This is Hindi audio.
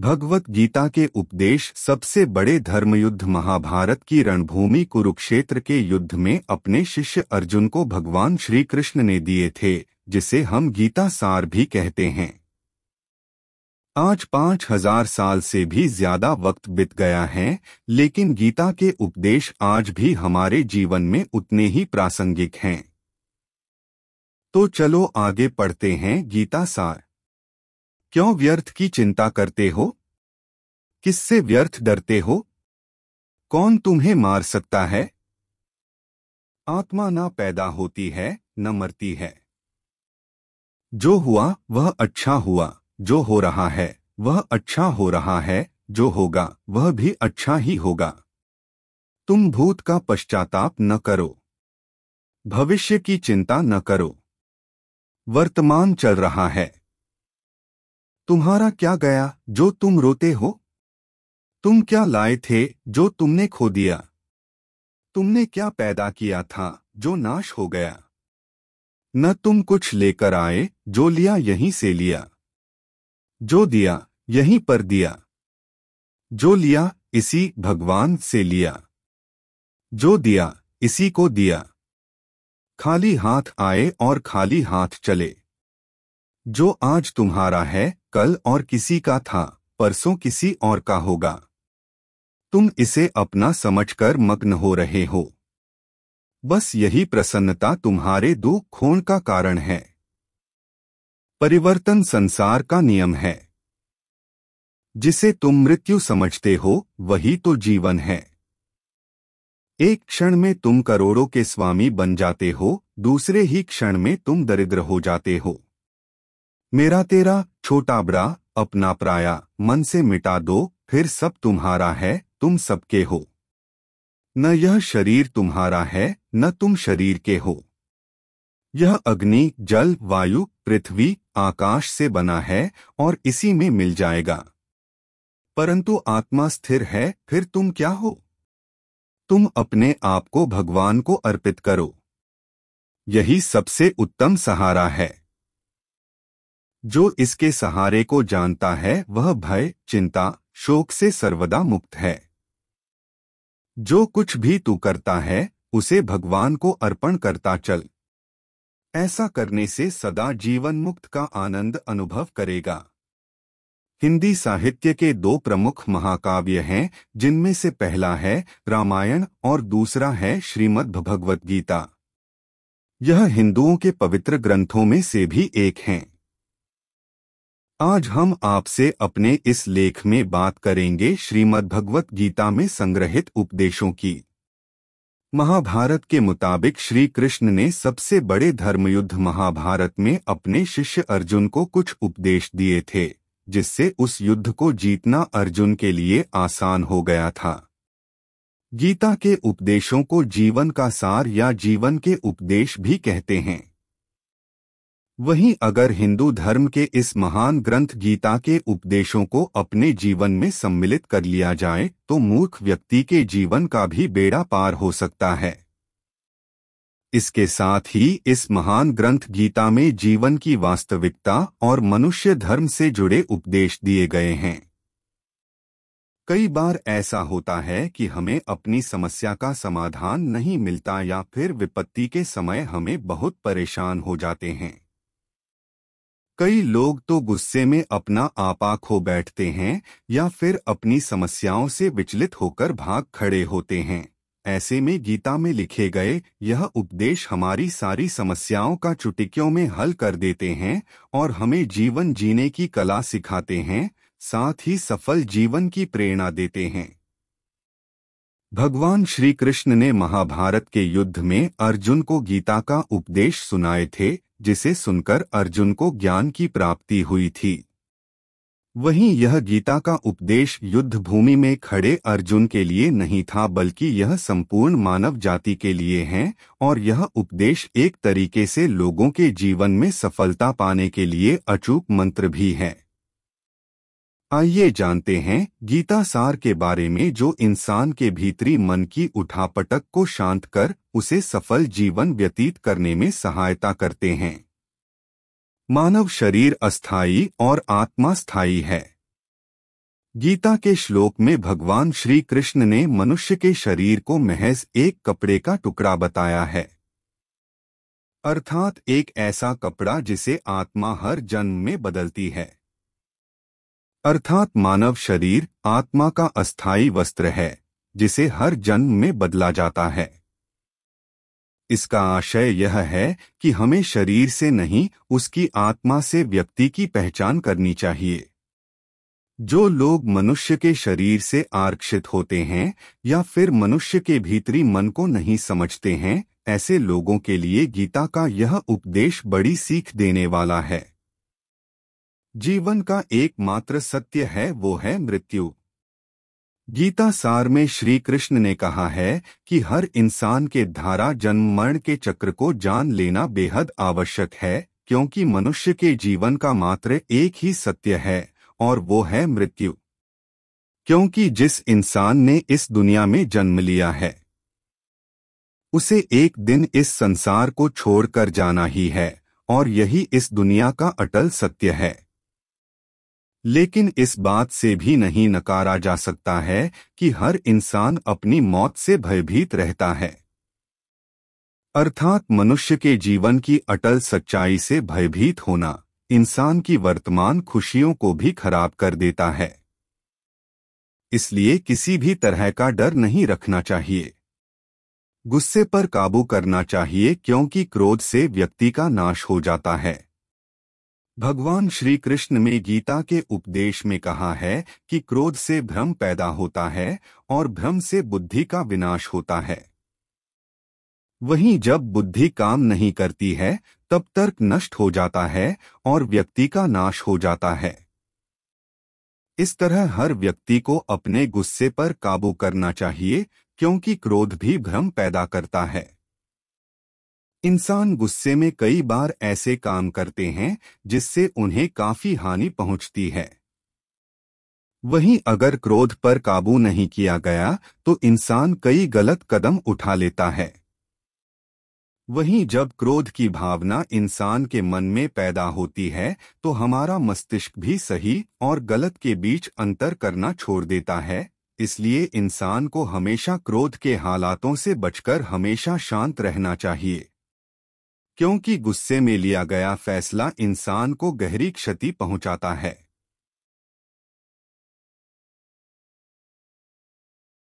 भगवत गीता के उपदेश सबसे बड़े धर्मयुद्ध महाभारत की रणभूमि कुरुक्षेत्र के युद्ध में अपने शिष्य अर्जुन को भगवान श्री कृष्ण ने दिए थे जिसे हम गीता सार भी कहते हैं आज पांच हजार साल से भी ज्यादा वक्त बीत गया है लेकिन गीता के उपदेश आज भी हमारे जीवन में उतने ही प्रासंगिक हैं तो चलो आगे पढ़ते हैं गीता सार क्यों व्यर्थ की चिंता करते हो किससे व्यर्थ डरते हो कौन तुम्हें मार सकता है आत्मा ना पैदा होती है न मरती है जो हुआ वह अच्छा हुआ जो हो रहा है वह अच्छा हो रहा है जो होगा वह भी अच्छा ही होगा तुम भूत का पश्चाताप न करो भविष्य की चिंता न करो वर्तमान चल रहा है तुम्हारा क्या गया जो तुम रोते हो तुम क्या लाए थे जो तुमने खो दिया तुमने क्या पैदा किया था जो नाश हो गया न तुम कुछ लेकर आए जो लिया यहीं से लिया जो दिया यहीं पर दिया जो लिया इसी भगवान से लिया जो दिया इसी को दिया खाली हाथ आए और खाली हाथ चले जो आज तुम्हारा है कल और किसी का था परसों किसी और का होगा तुम इसे अपना समझकर मग्न हो रहे हो बस यही प्रसन्नता तुम्हारे दो खोन का कारण है परिवर्तन संसार का नियम है जिसे तुम मृत्यु समझते हो वही तो जीवन है एक क्षण में तुम करोड़ों के स्वामी बन जाते हो दूसरे ही क्षण में तुम दरिद्र हो जाते हो मेरा तेरा छोटा ब्रा अपना प्राया मन से मिटा दो फिर सब तुम्हारा है तुम सबके हो न यह शरीर तुम्हारा है न तुम शरीर के हो यह अग्नि जल वायु पृथ्वी आकाश से बना है और इसी में मिल जाएगा परंतु आत्मा स्थिर है फिर तुम क्या हो तुम अपने आप को भगवान को अर्पित करो यही सबसे उत्तम सहारा है जो इसके सहारे को जानता है वह भय चिंता शोक से सर्वदा मुक्त है जो कुछ भी तू करता है उसे भगवान को अर्पण करता चल ऐसा करने से सदा जीवन मुक्त का आनंद अनुभव करेगा हिंदी साहित्य के दो प्रमुख महाकाव्य हैं जिनमें से पहला है रामायण और दूसरा है श्रीमद् भगवद गीता यह हिंदुओं के पवित्र ग्रंथों में से भी एक हैं आज हम आपसे अपने इस लेख में बात करेंगे श्रीमद् भगवत गीता में संग्रहित उपदेशों की महाभारत के मुताबिक श्री कृष्ण ने सबसे बड़े धर्मयुद्ध महाभारत में अपने शिष्य अर्जुन को कुछ उपदेश दिए थे जिससे उस युद्ध को जीतना अर्जुन के लिए आसान हो गया था गीता के उपदेशों को जीवन का सार या जीवन के उपदेश भी कहते हैं वहीं अगर हिंदू धर्म के इस महान ग्रंथ गीता के उपदेशों को अपने जीवन में सम्मिलित कर लिया जाए तो मूर्ख व्यक्ति के जीवन का भी बेड़ा पार हो सकता है इसके साथ ही इस महान ग्रंथ गीता में जीवन की वास्तविकता और मनुष्य धर्म से जुड़े उपदेश दिए गए हैं कई बार ऐसा होता है कि हमें अपनी समस्या का समाधान नहीं मिलता या फिर विपत्ति के समय हमें बहुत परेशान हो जाते हैं कई लोग तो गुस्से में अपना आपा खो बैठते हैं या फिर अपनी समस्याओं से विचलित होकर भाग खड़े होते हैं ऐसे में गीता में लिखे गए यह उपदेश हमारी सारी समस्याओं का चुटिकियों में हल कर देते हैं और हमें जीवन जीने की कला सिखाते हैं साथ ही सफल जीवन की प्रेरणा देते हैं भगवान श्री कृष्ण ने महाभारत के युद्ध में अर्जुन को गीता का उपदेश सुनाए थे जिसे सुनकर अर्जुन को ज्ञान की प्राप्ति हुई थी वहीं यह गीता का उपदेश युद्ध भूमि में खड़े अर्जुन के लिए नहीं था बल्कि यह संपूर्ण मानव जाति के लिए है और यह उपदेश एक तरीके से लोगों के जीवन में सफलता पाने के लिए अचूक मंत्र भी है आइए जानते हैं गीता सार के बारे में जो इंसान के भीतरी मन की उठापटक को शांत कर उसे सफल जीवन व्यतीत करने में सहायता करते हैं मानव शरीर अस्थाई और आत्मा स्थायी है गीता के श्लोक में भगवान श्री कृष्ण ने मनुष्य के शरीर को महज एक कपड़े का टुकड़ा बताया है अर्थात एक ऐसा कपड़ा जिसे आत्मा हर जन्म में बदलती है अर्थात मानव शरीर आत्मा का अस्थायी वस्त्र है जिसे हर जन्म में बदला जाता है इसका आशय यह है कि हमें शरीर से नहीं उसकी आत्मा से व्यक्ति की पहचान करनी चाहिए जो लोग मनुष्य के शरीर से आरक्षित होते हैं या फिर मनुष्य के भीतरी मन को नहीं समझते हैं ऐसे लोगों के लिए गीता का यह उपदेश बड़ी सीख देने वाला है जीवन का एकमात्र सत्य है वो है मृत्यु गीता सार में श्री कृष्ण ने कहा है कि हर इंसान के धारा जन्म मरण के चक्र को जान लेना बेहद आवश्यक है क्योंकि मनुष्य के जीवन का मात्र एक ही सत्य है और वो है मृत्यु क्योंकि जिस इंसान ने इस दुनिया में जन्म लिया है उसे एक दिन इस संसार को छोड़कर जाना ही है और यही इस दुनिया का अटल सत्य है लेकिन इस बात से भी नहीं नकारा जा सकता है कि हर इंसान अपनी मौत से भयभीत रहता है अर्थात मनुष्य के जीवन की अटल सच्चाई से भयभीत होना इंसान की वर्तमान खुशियों को भी खराब कर देता है इसलिए किसी भी तरह का डर नहीं रखना चाहिए गुस्से पर काबू करना चाहिए क्योंकि क्रोध से व्यक्ति का नाश हो जाता है भगवान श्री कृष्ण ने गीता के उपदेश में कहा है कि क्रोध से भ्रम पैदा होता है और भ्रम से बुद्धि का विनाश होता है वहीं जब बुद्धि काम नहीं करती है तब तर्क नष्ट हो जाता है और व्यक्ति का नाश हो जाता है इस तरह हर व्यक्ति को अपने गुस्से पर काबू करना चाहिए क्योंकि क्रोध भी भ्रम पैदा करता है इंसान गुस्से में कई बार ऐसे काम करते हैं जिससे उन्हें काफी हानि पहुंचती है वहीं अगर क्रोध पर काबू नहीं किया गया तो इंसान कई गलत कदम उठा लेता है वहीं जब क्रोध की भावना इंसान के मन में पैदा होती है तो हमारा मस्तिष्क भी सही और गलत के बीच अंतर करना छोड़ देता है इसलिए इंसान को हमेशा क्रोध के हालातों से बचकर हमेशा शांत रहना चाहिए क्योंकि गुस्से में लिया गया फैसला इंसान को गहरी क्षति पहुंचाता है